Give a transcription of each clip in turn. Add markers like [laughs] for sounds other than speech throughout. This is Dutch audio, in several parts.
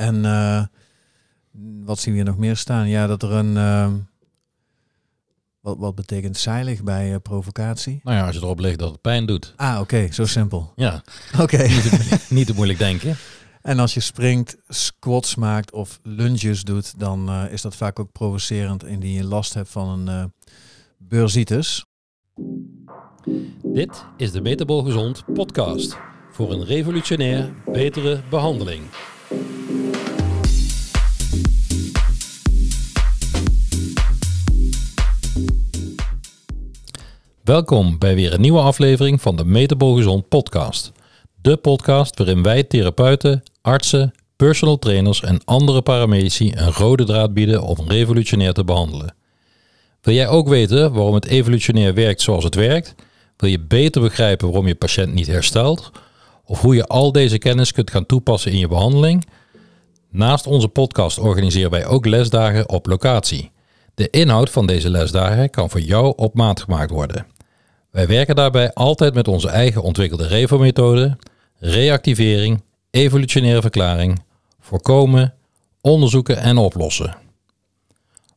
En eh, wat zien we hier nog meer staan? Ja, dat er een... Eh, wat, wat betekent zeilig bij eh, provocatie? Nou ja, als je erop ligt dat het pijn doet. Ah, oké, zo simpel. Ja. Oké. [laughs] Niet, te moeilijk denken. En als je springt, squats maakt of lunges doet, dan is dat vaak ook provocerend indien je last hebt van een uh, bursitis. Dit is de Metabol Gezond podcast voor een revolutionair betere behandeling. Welkom bij weer een nieuwe aflevering van de Metabol Gezond podcast. De podcast waarin wij therapeuten, artsen, personal trainers en andere paramedici een rode draad bieden om revolutionair te behandelen. Wil jij ook weten waarom het evolutionair werkt zoals het werkt? Wil je beter begrijpen waarom je patiënt niet herstelt? Of hoe je al deze kennis kunt gaan toepassen in je behandeling? Naast onze podcast organiseren wij ook lesdagen op locatie. De inhoud van deze lesdagen kan voor jou op maat gemaakt worden. Wij werken daarbij altijd met onze eigen ontwikkelde REVO-methode, reactivering, evolutionaire verklaring, voorkomen, onderzoeken en oplossen.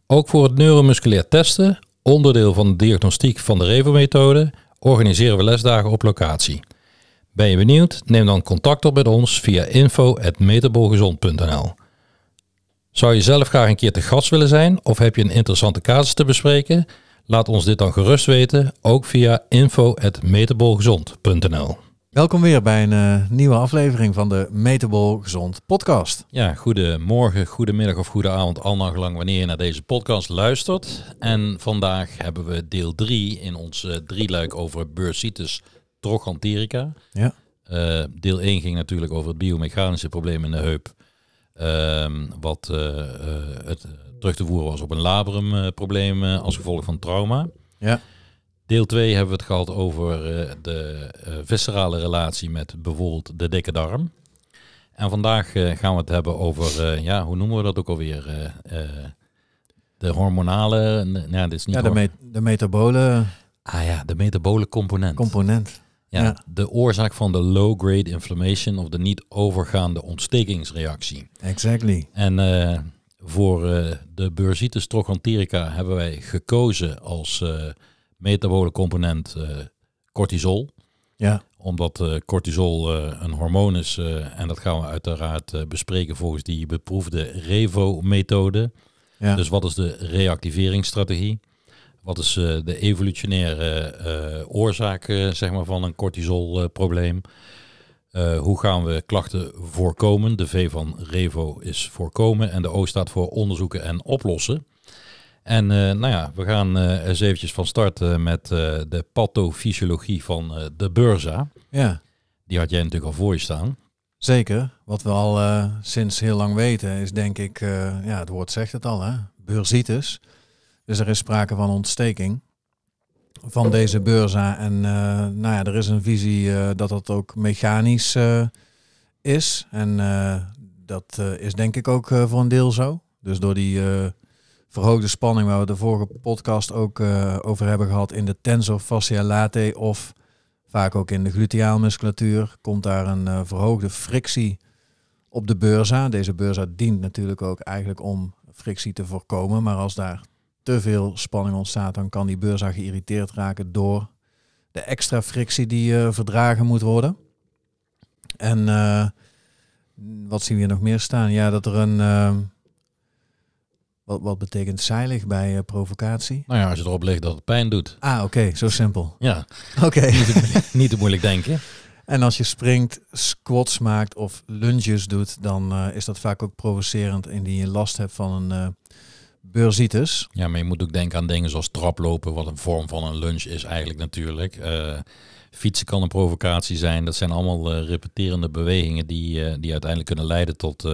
Ook voor het neuromusculair testen, onderdeel van de diagnostiek van de REVO-methode, organiseren we lesdagen op locatie. Ben je benieuwd? Neem dan contact op met ons via info.metabolgezond.nl. Zou je zelf graag een keer te gast willen zijn of heb je een interessante casus te bespreken? Laat ons dit dan gerust weten, ook via info.metabolgezond.nl. Welkom weer bij een eh, nieuwe aflevering van de Metabol Gezond podcast. Ja, goedemorgen, goedemiddag of goede avond, al nagelang gelang wanneer je naar deze podcast luistert. En vandaag hebben we deel 3 in ons uh, drieluik over bursitis trochanterica. Ja. Eh, deel 1 ging natuurlijk over het biomechanische probleem in de heup. Ehm, wat het terug te voeren was op een labrum-probleem eh, eh, als gevolg van trauma. Ja. Deel 2 hebben we het gehad over eh, de viscerale relatie met bijvoorbeeld de dikke darm. En vandaag gaan we het hebben over, ja, hoe noemen we dat ook alweer? de hormonale, nou, dit is niet ja, de, metabolen. de metabole. Ah ja, de metabole component. Component. Ja, De oorzaak van de low-grade inflammation of de niet overgaande ontstekingsreactie. Exactly. En voor eh, de Bursitis trochanterica hebben wij gekozen als uh, metabole component eh, cortisol. Ja. Omdat cortisol een hormoon is en dat gaan we uiteraard bespreken volgens die beproefde REVO-methode. Ja. Dus wat is de reactiveringsstrategie? Wat is de evolutionaire oorzaak zeg maar, van een cortisolprobleem? probleem eh, hoe gaan we klachten voorkomen? De V van Revo is voorkomen en de O staat voor onderzoeken en oplossen. En eh, nou ja, we gaan uh, eens eventjes van start met de pathofysiologie van de bursa. Ja. Die had jij natuurlijk al voor je staan. Zeker. Wat we al sinds heel lang weten is denk ik, ja het woord zegt het al hè, bursitis. Dus er is sprake van ontsteking van deze beurza. En eh, nou ja, er is een visie eh, dat dat ook mechanisch eh, is. En dat is denk ik ook voor een deel zo. Dus door die verhoogde spanning waar we de vorige podcast ook over hebben gehad in de tensor fascia latae of vaak ook in de gluteaalmusculatuur, komt daar een verhoogde frictie op de beurza. Deze beurza dient natuurlijk ook eigenlijk om frictie te voorkomen. Maar als daar te veel spanning ontstaat, dan kan die beurza geïrriteerd raken door de extra frictie die uh, verdragen moet worden. En eh, wat zien we hier nog meer staan? Ja, dat er een. Eh, wat, wat betekent zeilig bij provocatie? Nou ja, als je erop ligt dat het pijn doet. Ah, oké, zo simpel. Ja. [laughs] Oké. Niet, te moeilijk denken. En als je springt, squats maakt of lunges doet, dan is dat vaak ook provocerend indien je last hebt van een Beurzitis. Ja, maar je moet ook denken aan dingen zoals traplopen, wat een vorm van een lunch is eigenlijk natuurlijk. Eh, fietsen kan een provocatie zijn. Dat zijn allemaal eh, repeterende bewegingen die, eh, die uiteindelijk kunnen leiden tot,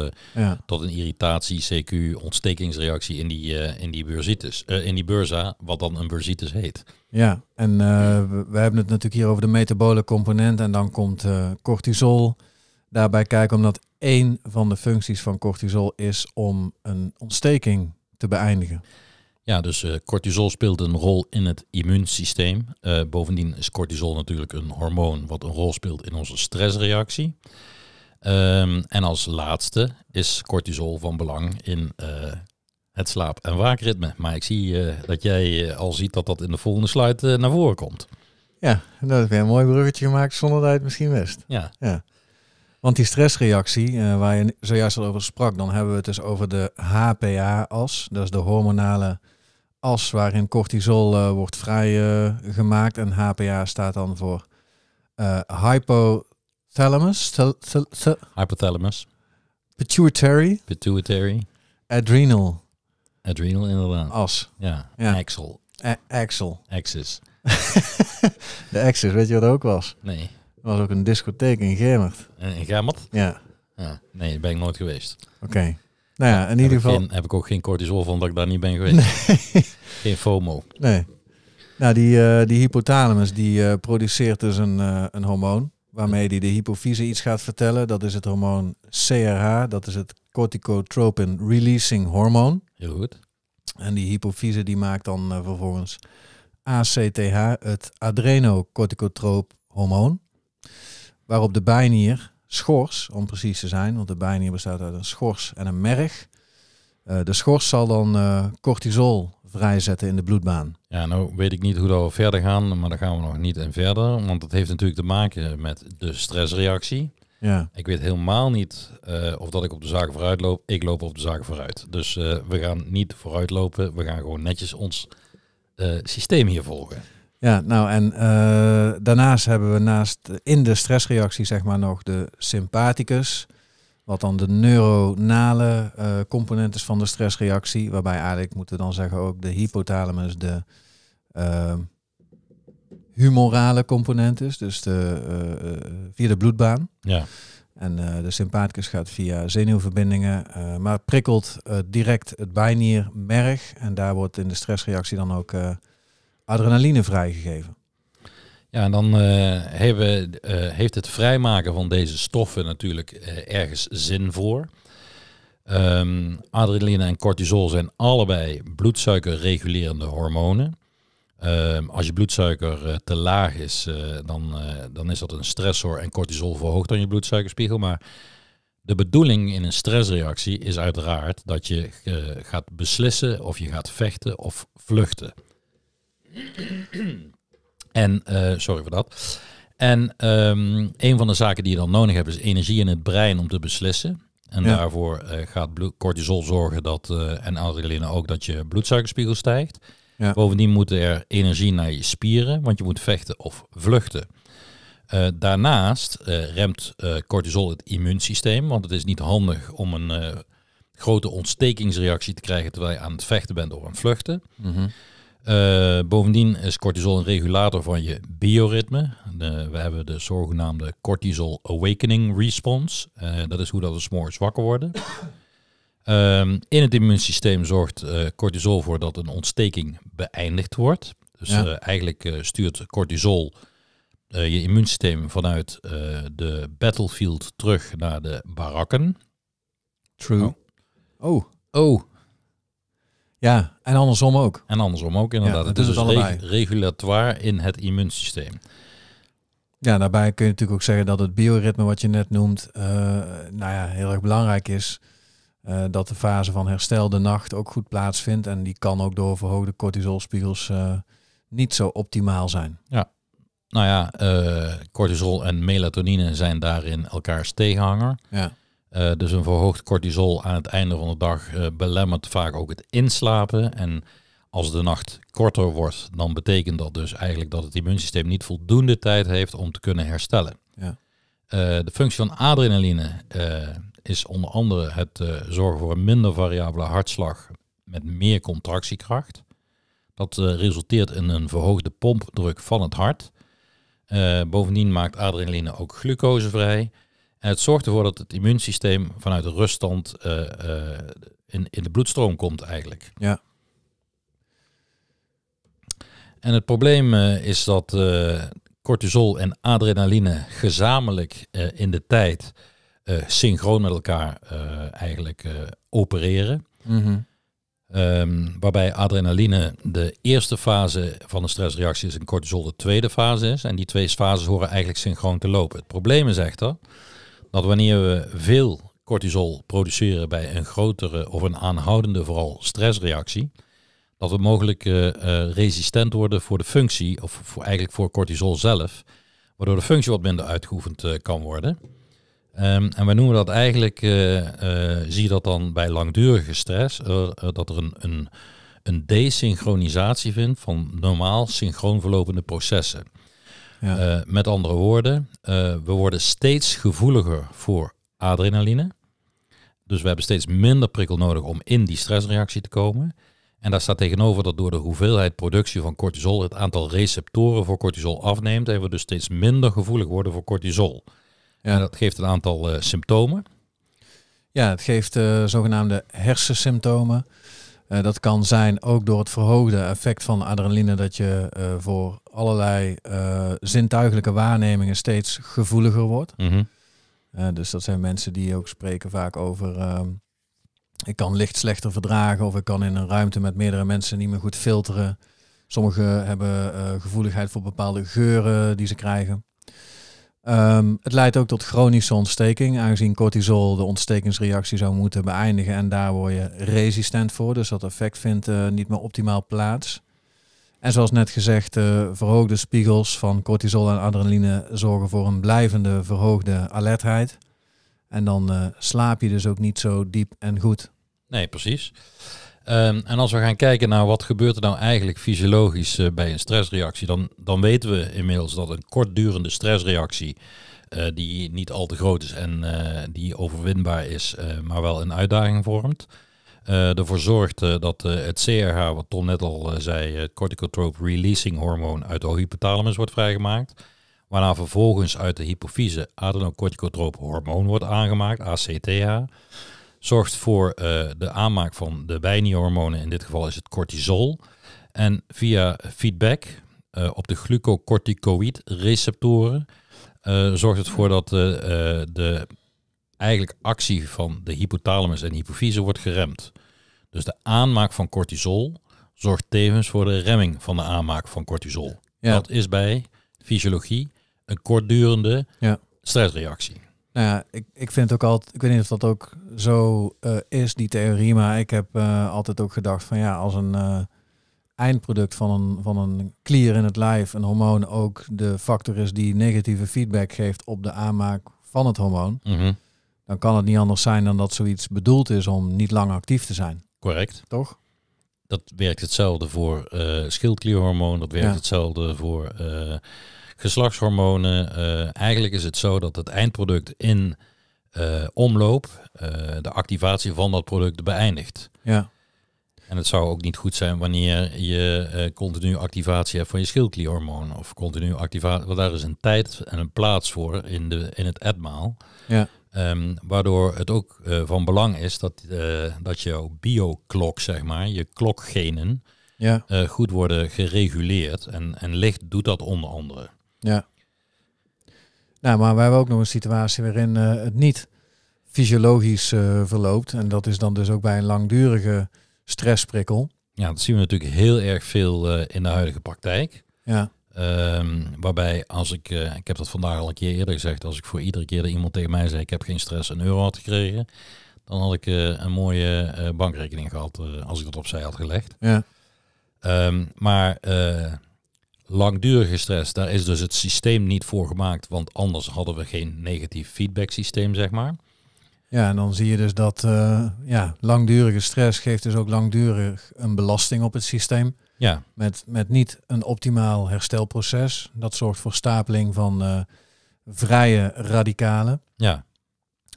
tot een irritatie, CQ, ontstekingsreactie in die, in die beursitis, in die bursa, wat dan een beursitis heet. Ja, en we hebben het natuurlijk hier over de metabole component en dan komt cortisol daarbij kijken omdat één van de functies van cortisol is om een ontsteking te beëindigen. Ja, dus eh, cortisol speelt een rol in het immuunsysteem. Eh, bovendien is cortisol natuurlijk een hormoon wat een rol speelt in onze stressreactie. Ehm, en als laatste is cortisol van belang in eh, het slaap- en waakritme. Maar ik zie dat jij al ziet dat dat in de volgende slide naar voren komt. Ja, dat heb je een mooi bruggetje gemaakt zonder dat je het misschien wist. Ja. ja. Want die stressreactie, eh, waar je zojuist al over sprak, dan hebben we het dus over de HPA-as. Dat is de hormonale as waarin cortisol eh, wordt vrijgemaakt. en HPA staat dan voor eh, hypothalamus. hypothalamus. Pituitary. Pituitary. Adrenal. Adrenal inderdaad. As. Ja, ja. axel. axel. Axis. [laughs] de axis, weet je wat ook was? Nee. Er was ook een discotheek in Gemert. Eh, in Gemert? Ja. ja. Nee, daar ben ik nooit geweest. Oké. Nou ja, in heb ieder geval... heb ik ook geen cortisol omdat dat ik daar niet ben geweest. Nee. Geen FOMO. Nee. Nou, die, uh, die hypothalamus die eh, produceert dus een, een hormoon waarmee die de hypofyse iets gaat vertellen. Dat is het hormoon CRH, dat is het corticotropin releasing hormoon. Heel goed. En die hypofyse die maakt dan vervolgens ACTH, het adrenocorticotroop hormoon waarop de bijnier schors, om precies te zijn, want de bijnier bestaat uit een schors en een merg. Eh, de schors zal dan eh, cortisol vrijzetten in de bloedbaan. Ja, nou weet ik niet hoe dat we verder gaan, maar daar gaan we nog niet in verder. Want dat heeft natuurlijk te maken met de stressreactie. Ja. Ik weet helemaal niet eh, of dat ik op de zaken vooruit loop. Ik loop op de zaken vooruit. Dus we gaan niet vooruit lopen. We gaan gewoon netjes ons systeem hier volgen. Ja, nou en eh, daarnaast hebben we naast eh, in de stressreactie zeg maar nog de sympathicus, wat dan de neuronale uh, component is van de stressreactie, waarbij eigenlijk moeten we dan zeggen ook de hypothalamus de humorale component is, dus de, via de bloedbaan. Ja. En de sympathicus gaat via zenuwverbindingen, maar prikkelt direct het bijniermerg en daar wordt in de stressreactie dan ook adrenaline vrijgegeven. Ja, en dan eh, hebben, eh, heeft het vrijmaken van deze stoffen natuurlijk eh, ergens zin voor. Ehm, adrenaline en cortisol zijn allebei bloedsuikerregulerende hormonen. Ehm, als je bloedsuiker te laag is, dan, dan is dat een stressor en cortisol verhoogt dan je bloedsuikerspiegel. Maar de bedoeling in een stressreactie is uiteraard dat je gaat beslissen of je gaat vechten of vluchten en, eh, sorry voor dat. En ehm, een van de zaken die je dan nodig hebt is energie in het brein om te beslissen. En daarvoor eh, gaat cortisol zorgen dat, uh, en adrenaline ook, dat je bloedsuikerspiegel stijgt. Bovendien moet er energie naar je spieren, want je moet vechten of vluchten. daarnaast remt cortisol het immuunsysteem, want het is niet handig om een grote ontstekingsreactie te krijgen terwijl je aan het vechten bent of aan het vluchten. Mm eh, bovendien is cortisol een regulator van je bioritme. we hebben de zogenaamde cortisol awakening response. Eh, dat is hoe dat we s'morgens wakker worden. Ehm, in het immuunsysteem zorgt eh, cortisol voor dat een ontsteking beëindigd wordt. Dus eigenlijk stuurt cortisol je immuunsysteem vanuit de battlefield terug naar de barakken. True. oh. oh. oh. Ja, en andersom ook. En andersom ook inderdaad. het is dus reg regulatoire in het immuunsysteem. Ja, daarbij kun je natuurlijk ook zeggen dat het bioritme wat je net noemt, eh, nou ja, heel erg belangrijk is. Eh, dat de fase van herstel de nacht ook goed plaatsvindt. En die kan ook door verhoogde cortisolspiegels eh, niet zo optimaal zijn. Ja, nou ja, cortisol en melatonine zijn daarin elkaars tegenhanger. Ja. Eh, dus een verhoogd cortisol aan het einde van de dag eh, belemmert vaak ook het inslapen. En als de nacht korter wordt, dan betekent dat dus eigenlijk dat het immuunsysteem niet voldoende tijd heeft om te kunnen herstellen. Ja. Eh, de functie van adrenaline is onder andere het zorgen voor een minder variabele hartslag met meer contractiekracht. Dat resulteert in een verhoogde pompdruk van het hart. bovendien maakt adrenaline ook glucose vrij. En het zorgt ervoor dat het immuunsysteem vanuit de ruststand eh, eh, in, in de bloedstroom komt eigenlijk. Ja. En het probleem eh, is dat cortisol en adrenaline gezamenlijk in de tijd synchroon met elkaar eigenlijk opereren. Mhm. Ehm, waarbij adrenaline de eerste fase van de stressreactie is en cortisol de tweede fase is. En die twee fases horen eigenlijk synchroon te lopen. Het probleem is echter dat wanneer we veel cortisol produceren bij een grotere of een aanhoudende vooral stressreactie, dat we mogelijk eh, eh, resistent worden voor de functie, of voor, eigenlijk voor cortisol zelf, waardoor de functie wat minder uitgeoefend eh, kan worden. Ehm, en wij noemen dat eigenlijk, zie je dat dan bij langdurige stress, dat er een, een, een desynchronisatie vindt van normaal synchroon verlopende processen. Eh, met andere woorden, eh, we worden steeds gevoeliger voor adrenaline. Dus we hebben steeds minder prikkel nodig om in die stressreactie te komen. En daar staat tegenover dat door de hoeveelheid productie van cortisol het aantal receptoren voor cortisol afneemt en we dus steeds minder gevoelig worden voor cortisol. Ja. En dat geeft een aantal eh, symptomen. Ja, het geeft zogenaamde hersensymptomen. Eh, dat kan zijn ook door het verhoogde effect van adrenaline dat je eh, voor allerlei eh, zintuigelijke waarnemingen steeds gevoeliger wordt. Mhm. dus dat zijn mensen die ook spreken vaak over ehm, ik kan licht slechter verdragen of ik kan in een ruimte met meerdere mensen niet meer goed filteren. Sommigen hebben gevoeligheid voor bepaalde geuren die ze krijgen. Ehm, het leidt ook tot chronische ontsteking, aangezien cortisol de ontstekingsreactie zou moeten beëindigen en daar word je resistent voor. Dus dat effect vindt eh, niet meer optimaal plaats. En zoals net gezegd, eh, verhoogde spiegels van cortisol en adrenaline zorgen voor een blijvende verhoogde alertheid. En dan eh, slaap je dus ook niet zo diep en goed. Nee, precies. Ehm, en als we gaan kijken naar wat gebeurt er nou eigenlijk fysiologisch eh, bij een stressreactie, dan, dan weten we inmiddels dat een kortdurende stressreactie, eh, die niet al te groot is en eh, die overwinbaar is, maar wel een uitdaging vormt, ervoor zorgt dat het CRH, wat Tom net al zei, het corticotrope releasing hormoon uit de hypothalamus wordt vrijgemaakt, waarna vervolgens uit de hypofyse adenocorticotrope hormoon wordt aangemaakt, ACTH zorgt voor eh, de aanmaak van de bijnierhormonen, in dit geval is het cortisol. En via feedback eh, op de glucocorticoïdreceptoren eh, zorgt het voor dat de eigenlijk actie van de hypothalamus en hypofyse wordt geremd. Dus de aanmaak van cortisol zorgt tevens voor de remming van de aanmaak van cortisol. Dat is bij fysiologie een kortdurende ja. stressreactie. Nou ja, ik, ik vind het ook altijd, ik weet niet of dat ook zo eh, is, die theorie, maar ik heb eh, altijd ook gedacht van ja, als een eh, eindproduct van een, van een klier in het lijf, een hormoon ook de factor is die negatieve feedback geeft op de aanmaak van het hormoon, mhm. dan kan het niet anders zijn dan dat zoiets bedoeld is om niet lang actief te zijn. Correct. Toch? Dat werkt hetzelfde voor schildklierhormoon, dat werkt hetzelfde voor geslachtshormonen. Eh, eigenlijk is het zo dat het eindproduct in eh, omloop eh, de activatie van dat product beëindigt. Ja. En het zou ook niet goed zijn wanneer je uh, continu activatie hebt van je schildklierhormoon. Of continu activatie. Want daar is een tijd en een plaats voor in, de, in het etmaal. Ja. Ehm, waardoor het ook van belang is dat, dat jouw bioklok, zeg maar, je klokgenen, ja. goed worden gereguleerd. En, en licht doet dat onder andere. Ja. Nou, maar we hebben ook nog een situatie waarin eh, het niet fysiologisch eh, verloopt. En dat is dan dus ook bij een langdurige stressprikkel. Ja, dat zien we natuurlijk heel erg veel eh, in de huidige praktijk. Ja. Ehm, waarbij als ik, ik heb dat vandaag al een keer eerder gezegd, als ik voor iedere keer dat iemand tegen mij zei ik heb geen stress een euro had gekregen, dan had ik een mooie bankrekening gehad als ik dat opzij had gelegd. Ja. Ehm, maar langdurige stress, daar is dus het systeem niet voor gemaakt, want anders hadden we geen negatief feedback systeem, zeg maar. Ja, en dan zie je dus dat eh, ja, langdurige stress geeft dus ook langdurig een belasting op het systeem. Ja. Met, met niet een optimaal herstelproces. Dat zorgt voor stapeling van eh, vrije radicalen. Ja.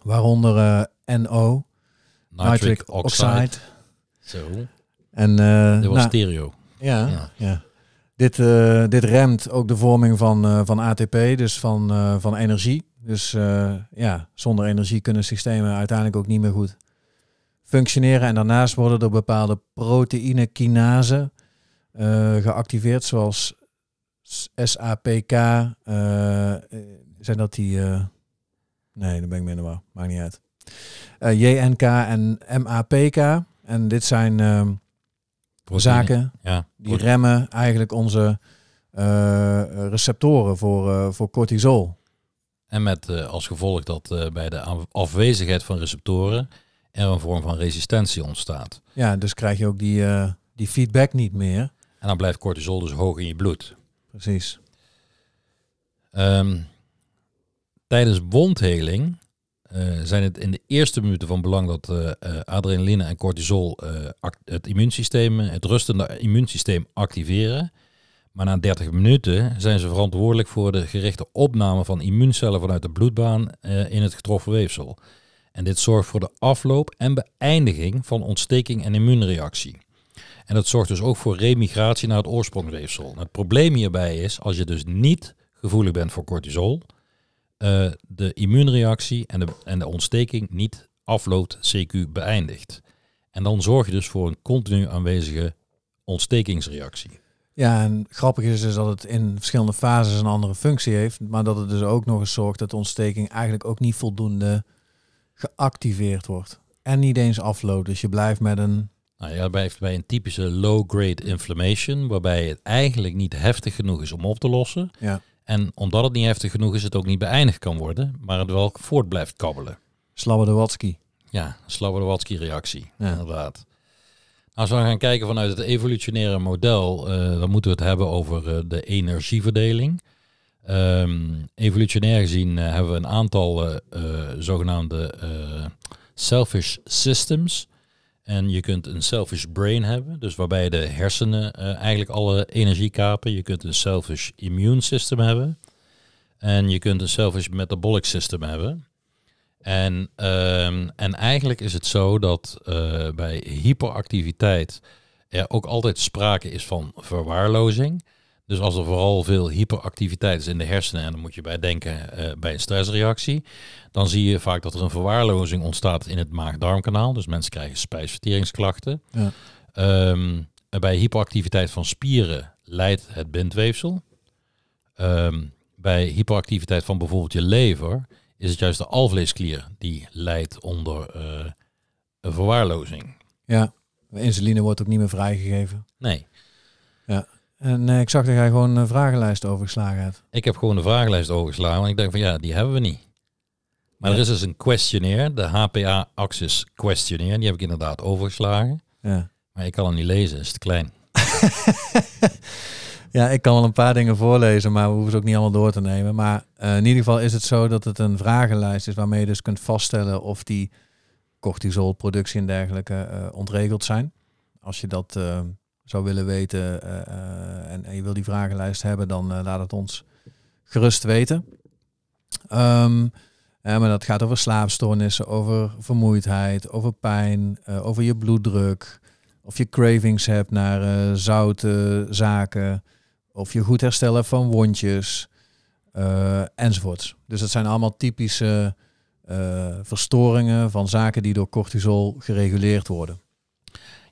Waaronder uh, eh, NO, nitric, oxide. Zo. En, uh, was nou, stereo. ja. ja. Dit, eh, dit remt ook de vorming van, eh, van ATP, dus van, eh, van energie. Dus ja, zonder energie kunnen systemen uiteindelijk ook niet meer goed functioneren. En daarnaast worden er bepaalde proteïne geactiveerd, zoals SAPK. zijn dat die... nee, dan ben ik minder waar. Maakt niet uit. JNK en MAPK. En dit zijn ehm, zaken ja, die remmen eigenlijk onze eh, receptoren voor, eh, voor cortisol. En met eh, als gevolg dat bij de afwezigheid van receptoren er een vorm van resistentie ontstaat. Ja, dus krijg je ook die, die feedback niet meer. En dan blijft cortisol dus hoog in je bloed. Precies. Ehm, tijdens wondheling eh, zijn het in de eerste minuten van belang dat eh, eh, adrenaline en cortisol het immuunsysteem, het rustende immuunsysteem activeren. Maar na 30 minuten zijn ze verantwoordelijk voor de gerichte opname van immuuncellen vanuit de bloedbaan in het getroffen weefsel. En dit zorgt voor de afloop en beëindiging van ontsteking en immuunreactie. En dat zorgt dus ook voor remigratie naar het oorsprongweefsel. het probleem hierbij is, als je dus niet gevoelig bent voor cortisol, eh, de immuunreactie en de, en de ontsteking niet afloopt, CQ beëindigt. En dan zorg je dus voor een continu aanwezige ontstekingsreactie. Ja, en grappig is dus dat het in verschillende fases een andere functie heeft, maar dat het dus ook nog eens zorgt dat de ontsteking eigenlijk ook niet voldoende geactiveerd wordt. En niet eens afloopt, dus je blijft met een... Nou ja, bij, bij een typische low-grade inflammation, waarbij het eigenlijk niet heftig genoeg is om op te lossen. Ja. En omdat het niet heftig genoeg is, het ook niet beëindigd kan worden, maar het wel voort blijft kabbelen. Slabberdewatsky. Ja, Slabberdewatsky-reactie, inderdaad. Nou, als we gaan kijken vanuit het evolutionaire model, eh, dan moeten we het hebben over eh, de energieverdeling. Ehm, evolutionair gezien eh, hebben we een aantal zogenaamde selfish systems. En je kunt een selfish brain hebben, dus waarbij de hersenen eh, eigenlijk alle energie kapen. Je kunt een selfish immune system hebben. En je kunt een selfish metabolic system hebben. En, ehm, en eigenlijk is het zo dat eh, bij hyperactiviteit er ook altijd sprake is van verwaarlozing. Dus als er vooral veel hyperactiviteit is in de hersenen, en dan moet je bij denken eh, bij een stressreactie, dan zie je vaak dat er een verwaarlozing ontstaat in het maag-darmkanaal. Dus mensen krijgen spijsverteringsklachten. Ja. Ehm, bij hyperactiviteit van spieren leidt het bindweefsel. Ehm, bij hyperactiviteit van bijvoorbeeld je lever is het juist de alvleesklier die leidt onder eh, een verwaarlozing. Ja, insuline wordt ook niet meer vrijgegeven. Nee. Ja. En eh, ik zag dat jij gewoon een vragenlijst overgeslagen hebt. Ik heb gewoon de vragenlijst overgeslagen, want ik denk van ja, die hebben we niet. Maar er is dus een questionnaire, de HPA axis Questionnaire, die heb ik inderdaad overgeslagen. Ja. Maar ik kan hem niet lezen, is te klein. [laughs] ja, ik kan wel een paar dingen voorlezen, maar we hoeven ze ook niet allemaal door te nemen. Maar eh, in ieder geval is het zo dat het een vragenlijst is waarmee je dus kunt vaststellen of die cortisolproductie en dergelijke eh, ontregeld zijn. Als je dat zou willen weten eh, eh, en, en, je wil die vragenlijst hebben, dan eh, laat het ons gerust weten. Um, maar dat gaat over slaapstoornissen, over vermoeidheid, over pijn, over je bloeddruk. Of je cravings hebt naar uh, zoute zaken. Of je goed herstellen van wondjes. Uh, enzovoorts. Dus dat zijn allemaal typische verstoringen van zaken die door cortisol gereguleerd worden.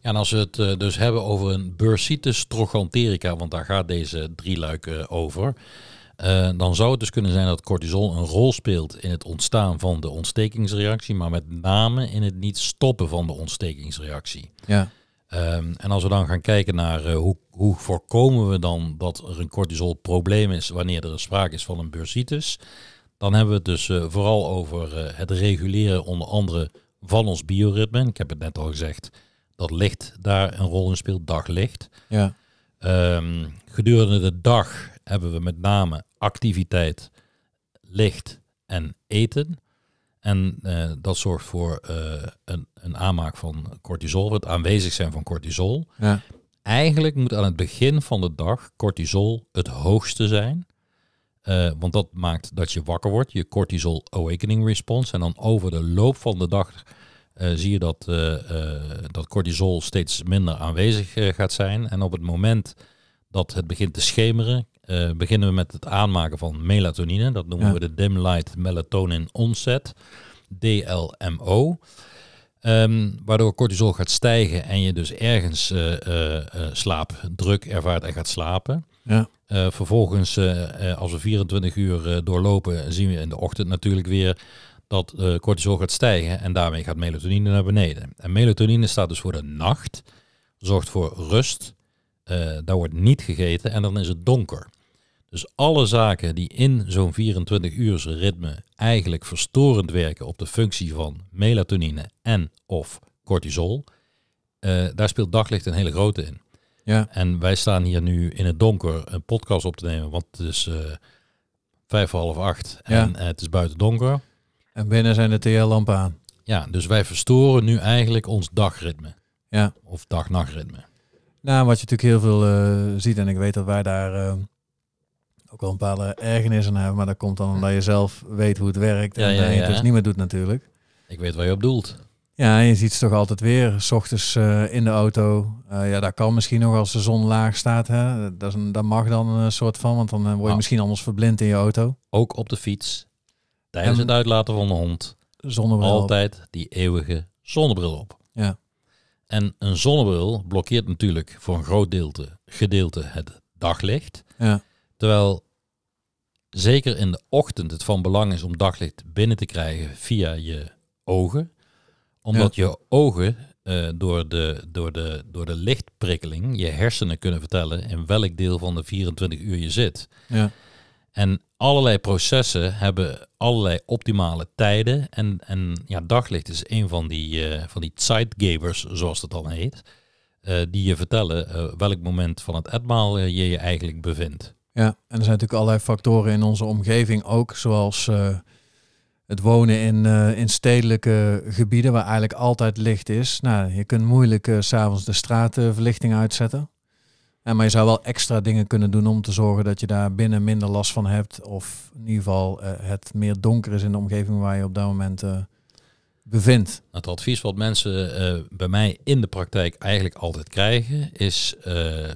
Ja, en als we het eh, dus hebben over een bursitis trochanterica, want daar gaat deze drieluik uh, over. Eh, dan zou het dus kunnen zijn dat cortisol een rol speelt in het ontstaan van de ontstekingsreactie, maar met name in het niet stoppen van de ontstekingsreactie. Ja. Ehm, en als we dan gaan kijken naar hoe, hoe, voorkomen we dan dat er een cortisolprobleem is wanneer er sprake is van een bursitis, dan hebben we het dus vooral over het reguleren onder andere van ons bioritme. Ik heb het net al gezegd, dat licht daar een rol in speelt, daglicht. Ja. Ehm, gedurende de dag hebben we met name activiteit, licht en eten. En eh, dat zorgt voor eh, een, een, aanmaak van cortisol, het aanwezig zijn van cortisol. Ja. Eigenlijk moet aan het begin van de dag cortisol het hoogste zijn. Eh, want dat maakt dat je wakker wordt, je cortisol awakening response. En dan over de loop van de dag eh, zie je dat, eh, eh, dat cortisol steeds minder aanwezig gaat zijn. En op het moment dat het begint te schemeren, beginnen we met het aanmaken van melatonine. Dat noemen we de Dim Light Melatonin Onset, DLMO. Ehm, waardoor cortisol gaat stijgen en je dus ergens uh, uh, slaapdruk ervaart en gaat slapen. Ja. vervolgens, als we 24 uur doorlopen, zien we in de ochtend natuurlijk weer dat eh, cortisol gaat stijgen en daarmee gaat melatonine naar beneden. En melatonine staat dus voor de nacht, zorgt voor rust, eh, daar wordt niet gegeten en dan is het donker. Dus alle zaken die in zo'n 24 uurs ritme eigenlijk verstorend werken op de functie van melatonine en of cortisol, eh, daar speelt daglicht een hele grote in. Ja. En wij staan hier nu in het donker een podcast op te nemen, want het is vijf half acht en het is buiten donker. En binnen zijn de TL-lampen aan. Ja, dus wij verstoren nu eigenlijk ons dagritme. Ja. Of dag-nachtritme. Nou, wat je natuurlijk heel veel eh, ziet, en ik weet dat wij daar eh, ook wel een bepaalde eh, ergernis aan hebben, maar dat komt dan omdat je zelf weet hoe het werkt en ja, je het dus niet meer doet natuurlijk. Ik weet waar je op doelt. Ja, je ziet ze toch altijd weer, s ochtends in de auto. ja, daar kan misschien nog als de zon laag staat. Hè. Dat, mag dan een soort van, want dan word je nou. misschien anders verblind in je auto. Ook op de fiets tijdens het uitlaten van de hond altijd die eeuwige zonnebril op. Ja. En een zonnebril blokkeert natuurlijk voor een groot deelte, gedeelte het daglicht. Ja. Terwijl zeker in de ochtend het van belang is om daglicht binnen te krijgen via je ogen. Omdat je ogen eh, door, de, door, de, door de lichtprikkeling je hersenen kunnen vertellen in welk deel van de 24 uur je zit. Ja. En allerlei processen hebben allerlei optimale tijden. En, en ja, daglicht is een van die, uh, van die zeitgevers, zoals dat dan heet. Eh, die je vertellen eh, welk moment van het etmaal je je eigenlijk bevindt. Ja, en er zijn natuurlijk allerlei factoren in onze omgeving ook, zoals het wonen in, in stedelijke gebieden waar eigenlijk altijd licht is. Nou, je kunt moeilijk s s'avonds de straatverlichting uitzetten. Ja, maar je zou wel extra dingen kunnen doen om te zorgen dat je daar binnen minder last van hebt. Of in ieder geval eh, het meer donker is in de omgeving waar je op dat moment eh, bevindt. Het advies wat mensen eh, bij mij in de praktijk eigenlijk altijd krijgen is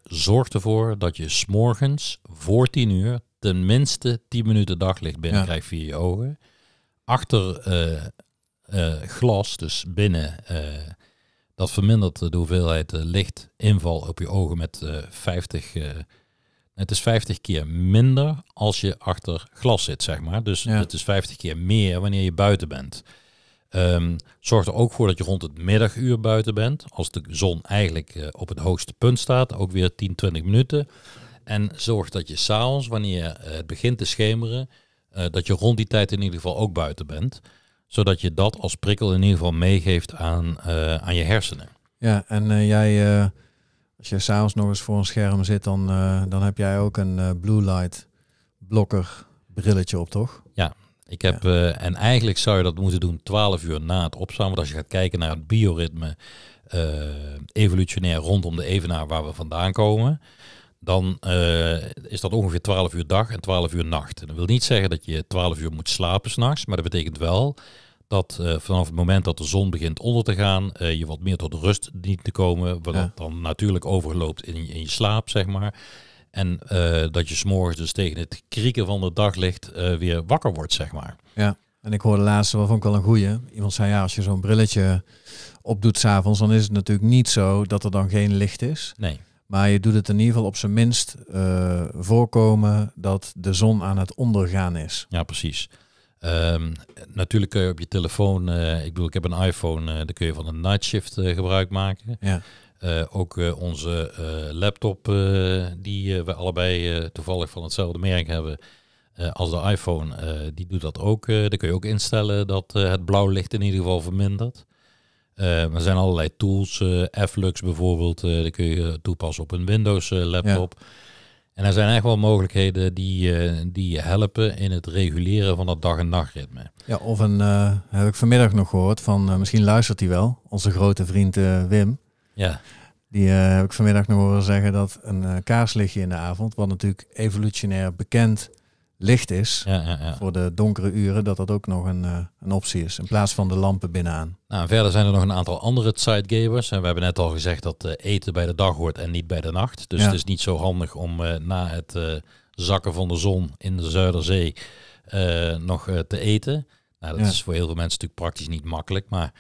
zorg ervoor dat je s'morgens voor 10 uur tenminste 10 minuten daglicht binnen krijgt via je ogen. Achter glas, dus binnen dat vermindert de hoeveelheid eh, lichtinval op je ogen met 50. Eh, eh, het is 50 keer minder als je achter glas zit, zeg maar. Dus het is 50 keer meer wanneer je buiten bent. Ehm, zorg er ook voor dat je rond het middaguur buiten bent. Als de zon eigenlijk op het hoogste punt staat, ook weer 10, 20 minuten. En zorg dat je s'avonds, wanneer het begint te schemeren, dat je rond die tijd in ieder geval ook buiten bent zodat je dat als prikkel in ieder geval meegeeft aan, eh, aan je hersenen. Ja, en eh, jij, eh, als je s'avonds nog eens voor een scherm zit, dan, dan heb jij ook een blue light blokker brilletje op, toch? Ja, ik heb, en eigenlijk zou je dat moeten doen 12 uur na het opstaan. Want als je gaat kijken naar het bioritme evolutionair rondom de evenaar waar we vandaan komen dan is dat ongeveer 12 uur dag en 12 uur nacht. En dat wil niet zeggen dat je 12 uur moet slapen s'nachts, maar dat betekent wel dat eh, vanaf het moment dat de zon begint onder te gaan, eh, je wat meer tot rust dient te komen, wat dan natuurlijk overloopt in, in je slaap, zeg maar. En eh, dat je s'morgens dus tegen het krieken van het daglicht weer wakker wordt, zeg maar. Ja, en ik hoorde laatst, wel vond ik wel een goeie. Iemand zei ja, als je zo'n brilletje opdoet s'avonds, dan is het natuurlijk niet zo dat er dan geen licht is. Nee. Maar je doet het in ieder geval op zijn minst voorkomen dat de zon aan het ondergaan is. Ja, precies. Ehm, natuurlijk kun je op je telefoon, eh, ik bedoel, ik heb een iPhone, uh, eh, daar kun je van een night shift eh, gebruik maken. Ja. ook onze laptop, die we allebei toevallig van hetzelfde merk hebben als de iPhone, die doet dat ook. daar kun je ook instellen dat het blauw licht in ieder geval vermindert. er zijn allerlei tools, Flux bijvoorbeeld, die kun je toepassen op een Windows laptop. En er zijn eigenlijk wel mogelijkheden die, uh, die helpen in het reguleren van dat dag- en nachtritme. Ja, of een, eh, heb ik vanmiddag nog gehoord van, eh, misschien luistert hij wel, onze grote vriend Wim. Ja. Die heb ik vanmiddag nog horen zeggen dat een kaarslichtje in de avond, wat natuurlijk evolutionair bekend is licht is voor de donkere uren, dat dat ook nog een, eh, een optie is. In plaats van de lampen binnen Nou, verder zijn er nog een aantal andere sightgivers. En we hebben net al gezegd dat eh, eten bij de dag hoort en niet bij de nacht. Dus het is niet zo handig om eh, na het zakken van de zon in de Zuiderzee nog te eten. Nou, dat is voor heel veel mensen natuurlijk praktisch niet makkelijk. Maar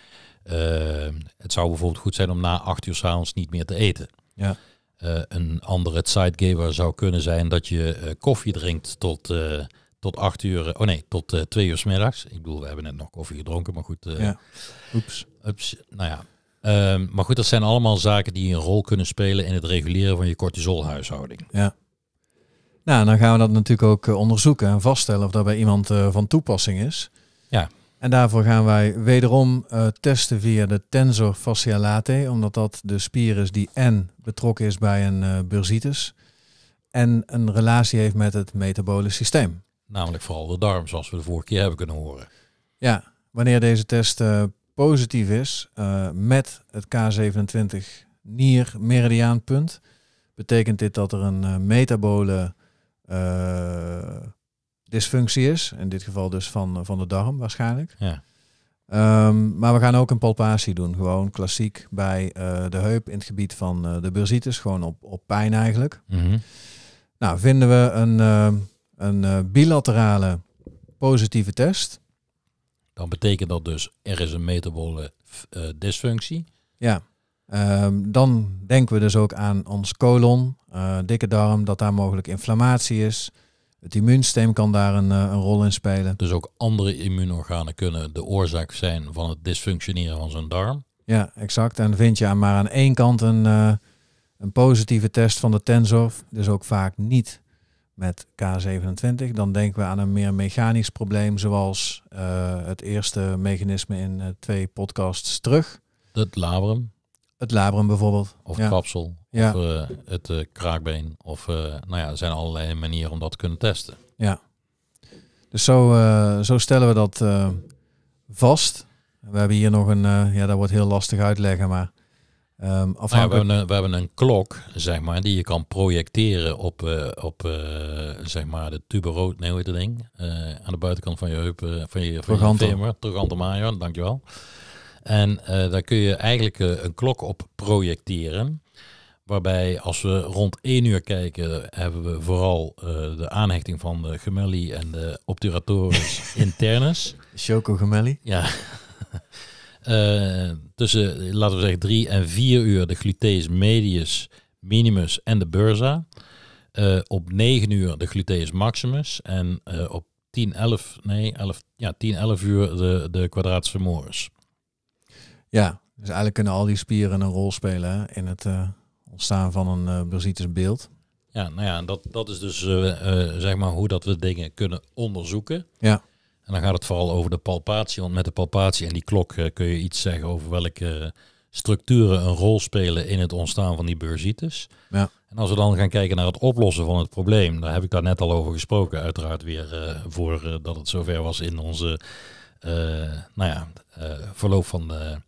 het zou bijvoorbeeld goed zijn om na acht uur s'avonds niet meer te eten. Ja. Eh, een andere sidegiver zou kunnen zijn dat je eh, koffie drinkt tot, uh, tot acht uur. Oh nee, tot twee uur s middags. Ik bedoel, we hebben net nog koffie gedronken, maar goed. ja. Oeps. Oeps. nou ja. Ehm, maar goed, dat zijn allemaal zaken die een rol kunnen spelen in het reguleren van je cortisolhuishouding. Ja. Nou, dan gaan we dat natuurlijk ook onderzoeken en vaststellen of dat bij iemand van toepassing is. Ja. En daarvoor gaan wij wederom eh, testen via de tensor fascia latae, omdat dat de spier is die en betrokken is bij een uh, eh, bursitis en een relatie heeft met het metabole systeem. Namelijk vooral de darm, zoals we de vorige keer hebben kunnen horen. Ja, wanneer deze test eh, positief is met het K27 nier-meridiaanpunt, betekent dit dat er een metabole dysfunctie is. In dit geval dus van, eh, van de darm waarschijnlijk. Ja. Ehm, maar we gaan ook een palpatie doen. Gewoon klassiek bij eh, de heup in het gebied van eh, de bursitis. Gewoon op, op pijn eigenlijk. Mm Nou, vinden we een, ehm, een bilaterale positieve test. Dan betekent dat dus er is een metabole dysfunctie. Ja. Ehm, dan denken we dus ook aan ons colon, dikke darm, dat daar mogelijk inflammatie is. Het immuunsysteem kan daar een, eh, een, rol in spelen. Dus ook andere immuunorganen kunnen de oorzaak zijn van het dysfunctioneren van zijn darm. Ja, exact. En vind je maar aan één kant een, eh, een positieve test van de tensor, dus ook vaak niet met K27, dan denken we aan een meer mechanisch probleem, zoals eh, het eerste mechanisme in twee podcasts terug. Het labrum. Het labrum bijvoorbeeld. Of kapsel. Of eh, het eh, kraakbeen. Of eh, nou ja, er zijn allerlei manieren om dat te kunnen testen. Ja. Dus zo, zo stellen we dat vast. We hebben hier nog een, ja, dat wordt heel lastig uitleggen, maar Um, afhankelijk... we, hebben een, we, hebben een, klok, zeg maar, die je kan projecteren op, op zeg maar de tuberoot, nee, hoe ding? aan de buitenkant van je heup, van je, van femur, aan ah, dankjewel. En eh, daar kun je eigenlijk eh, een klok op projecteren. Waarbij als we rond 1 uur kijken, hebben we vooral uh, de aanhechting van de gemelli en de obturatorus [laughs] internus. Choco gemelli? Ja. uh, [laughs] tussen, laten we zeggen, 3 en 4 uur de gluteus medius minimus en de bursa. Uh, op 9 uur de gluteus maximus. En op 10, 11, nee, 11, ja, 10, 11 uur de, de quadratus femoris. Ja, dus eigenlijk kunnen al die spieren een rol spelen in het eh, ontstaan van een uh, Ja, nou ja, dat, dat is dus eh, zeg maar hoe dat we dingen kunnen onderzoeken. Ja. En dan gaat het vooral over de palpatie, want met de palpatie en die klok kun je iets zeggen over welke structuren een rol spelen in het ontstaan van die bursitis. Ja. En als we dan gaan kijken naar het oplossen van het probleem, daar heb ik daar net al over gesproken, uiteraard weer voordat het zover was in onze nou ja, verloop van de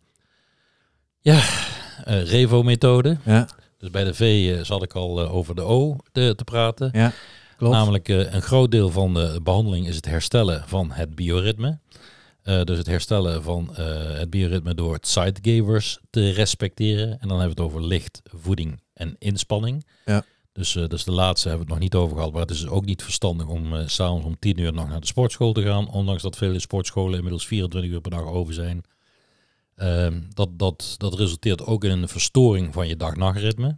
ja, eh, Revo-methode. Ja. Dus bij de V eh, zat ik al eh, over de O te, te praten. Ja, Namelijk een groot deel van de behandeling is het herstellen van het bioritme. dus het herstellen van het bioritme door het te respecteren. En dan hebben we het over licht, voeding en inspanning. Ja. Dus, uh, dus de laatste hebben we het nog niet over gehad. Maar het is ook niet verstandig om s s'avonds om tien uur nog naar de sportschool te gaan. Ondanks dat vele sportscholen inmiddels 24 uur per dag over zijn. Ehm, dat, dat, dat resulteert ook in een verstoring van je dag-nachtritme.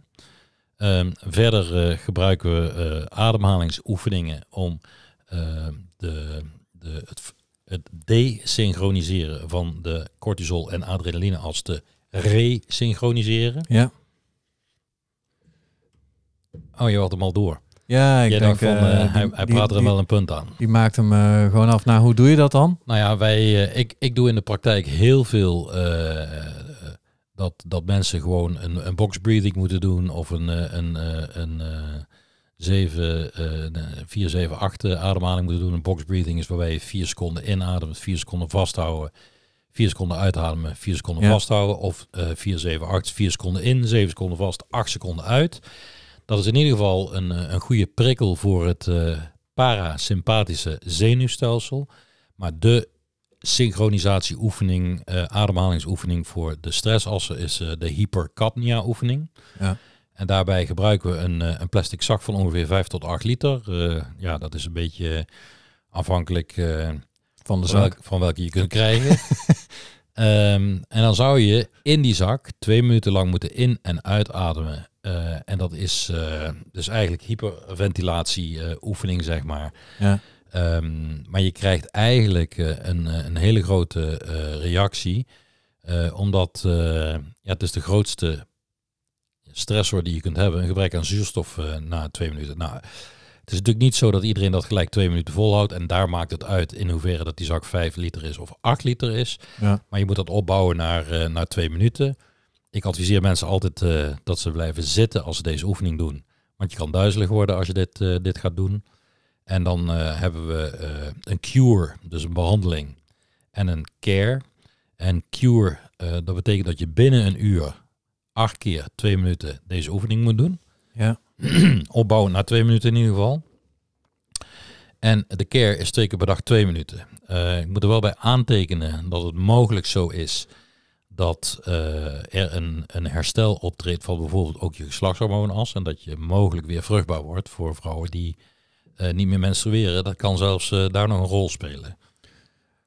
Ehm, verder eh, gebruiken we eh, ademhalingsoefeningen om ehm, de, de, het, het desynchroniseren van de cortisol en adrenaline als te resynchroniseren. Ja. Oh, je had hem al door. Ja, ik Jij denk... Van, uh, die, hij, die, praat er wel een punt aan. Die maakt hem uh, gewoon af. Nou, hoe doe je dat dan? Nou ja, wij, uh, ik, ik doe in de praktijk heel veel dat, dat mensen gewoon een, een box breathing moeten doen of een, een, een, 7, 4, 7, 8 ademhaling moeten doen. Een box breathing is waarbij je 4 seconden inademt, 4 seconden vasthouden, 4 seconden uitademen, 4 seconden ja. vasthouden. Of 4, 7, 8, 4 seconden in, 7 seconden vast, 8 seconden uit. Dat is in ieder geval een, eh, een goede prikkel voor het uh, parasympathische zenuwstelsel. Maar de synchronisatieoefening, uh, ademhalingsoefening voor de stressassen is de hypercapnia oefening. Ja. En daarbij gebruiken we een, een, plastic zak van ongeveer 5 tot 8 liter. ja, dat is een beetje afhankelijk van, de zak. van welke je kunt krijgen. [laughs] Ehm, en dan zou je in die zak twee minuten lang moeten in- en uitademen. Eh, en dat is eh, dus eigenlijk hyperventilatieoefening, eh, uh, zeg maar. Ja. Ehm, maar je krijgt eigenlijk een, een hele grote reactie, omdat ja, het is de grootste stressor die je kunt hebben, een gebrek aan zuurstof na twee minuten. Nou, het is natuurlijk niet zo dat iedereen dat gelijk twee minuten volhoudt en daar maakt het uit in hoeverre dat die zak vijf liter is of acht liter is. Ja. Maar je moet dat opbouwen naar, naar twee minuten ik adviseer mensen altijd eh, dat ze blijven zitten als ze deze oefening doen. Want je kan duizelig worden als je dit, eh, dit gaat doen. En dan eh, hebben we een cure, dus een behandeling. En een care. En cure, dat betekent dat je binnen een uur, acht keer, twee minuten deze oefening moet doen. Ja. [clears throat] Opbouwen na twee minuten in ieder geval. En de care is twee keer per dag twee minuten. ik moet er wel bij aantekenen dat het mogelijk zo is dat eh, er een, een herstel optreedt van bijvoorbeeld ook je als, En dat je mogelijk weer vruchtbaar wordt voor vrouwen die eh, niet meer menstrueren. Dat kan zelfs eh, daar nog een rol spelen.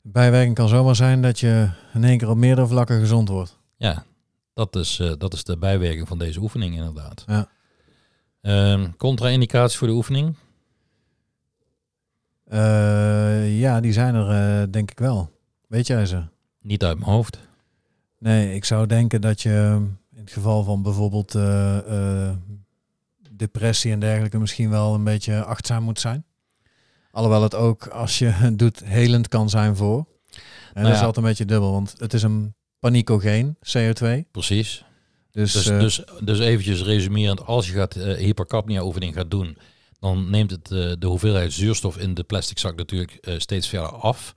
Bijwerking kan zomaar zijn dat je in één keer op meerdere vlakken gezond wordt. Ja, dat is, dat is de bijwerking van deze oefening inderdaad. Ja. Ehm, contra-indicaties voor de oefening? ja, die zijn er denk ik wel. Weet jij ze? Niet uit mijn hoofd. Nee, ik zou denken dat je eh, in het geval van bijvoorbeeld eh, eh, depressie en dergelijke misschien wel een beetje achtzaam moet zijn. Alhoewel het ook, als je het [laughs] doet, helend kan zijn voor. En dan nou dat is altijd een beetje dubbel, want het is een panicogeen, CO2. Precies. Dus, dus, dus, dus, eventjes resumerend, als je gaat uh, hypercapnia-oefening gaat doen, dan neemt het, de hoeveelheid zuurstof in de plastic zak natuurlijk steeds verder af.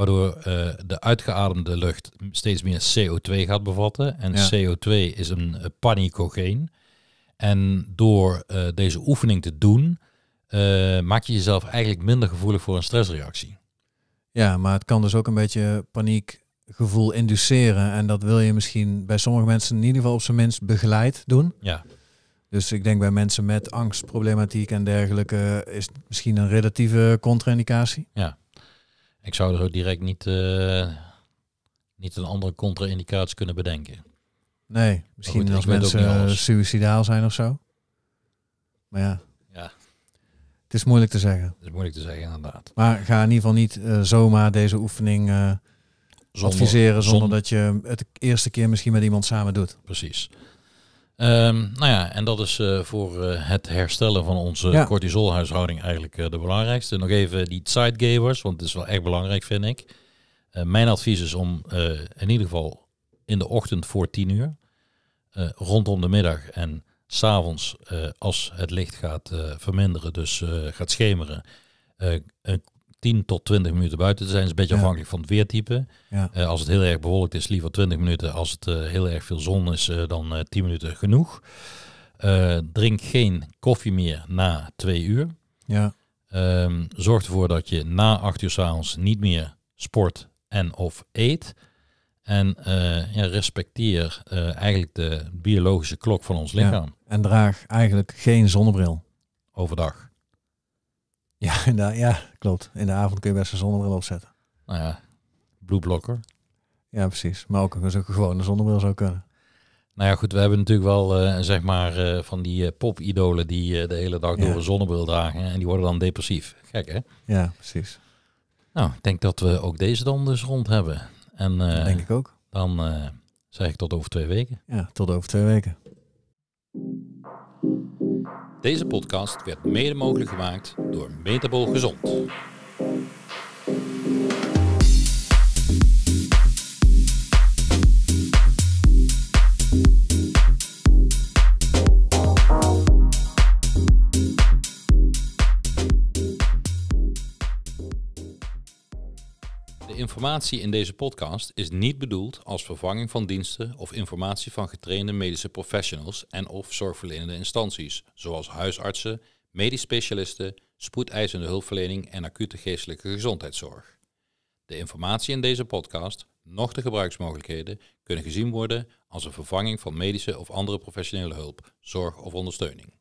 Waardoor eh, de uitgeademde lucht steeds meer CO2 gaat bevatten. En CO2 is een uh, eh, panicogeen. En door eh, deze oefening te doen, maak je jezelf eigenlijk minder gevoelig voor een stressreactie. Ja, maar het kan dus ook een beetje paniekgevoel induceren. En dat wil je misschien bij sommige mensen in ieder geval op zijn minst begeleid doen. Ja. Dus ik denk bij mensen met angstproblematiek en dergelijke is het misschien een relatieve contra-indicatie. Ja. Ik zou er ook direct niet, eh, niet een andere contra-indicatie kunnen bedenken. Nee, misschien als mensen eh, suicidaal zijn of zo. Maar ja. ja. Het is moeilijk te zeggen. Het is moeilijk te zeggen, inderdaad. Maar ga in ieder geval niet eh, zomaar deze oefening adviseren zonder, zonder, dat je het de eerste keer misschien met iemand samen doet. Precies. Ehm, nou ja, en dat is eh, voor eh, het herstellen van onze cortisolhuishouding eigenlijk eh, de belangrijkste. Nog even die sidegavers, want het is wel echt belangrijk, vind ik. mijn advies is om in ieder geval in de ochtend voor tien uur, rondom de middag en s'avonds als het licht gaat verminderen, dus gaat schemeren, een 10 tot 20 minuten buiten te zijn. is een beetje afhankelijk van het weertype. Eh, als het heel erg bewolkt is, liever 20 minuten. Als het eh, heel erg veel zon is, eh, dan 10 minuten genoeg. drink geen koffie meer na 2 uur. Ja. Ehm, zorg ervoor dat je na 8 uur s'avonds niet meer sport en of eet. En ja, respecteer eigenlijk de biologische klok van ons lichaam. En draag eigenlijk geen zonnebril. Overdag. Ja, [laughs] in de, ja, klopt. In de avond kun je best een zonnebril opzetten. Nou ja, bloedblokker. Ja, precies. Maar ook, dus ook gewoon een zonnebril zou kunnen. Nou ja, goed, we hebben natuurlijk wel eh, zeg maar eh, van die uh, pop-idolen die de hele dag door een zonnebril dragen en die worden dan depressief. Gek hè? Ja, precies. Nou, ik denk dat we ook deze dan dus rond hebben. En, denk ik ook. Dan zeg ik tot over twee weken. Ja, tot over twee weken. Deze podcast werd mede mogelijk gemaakt door Metabol Gezond. informatie in deze podcast is niet bedoeld als vervanging van diensten of informatie van getrainde medische professionals en of zorgverlenende instanties, zoals huisartsen, medisch specialisten, spoedeisende hulpverlening en acute geestelijke gezondheidszorg. De informatie in deze podcast, nog de gebruiksmogelijkheden, kunnen gezien worden als een vervanging van medische of andere professionele hulp, zorg of ondersteuning.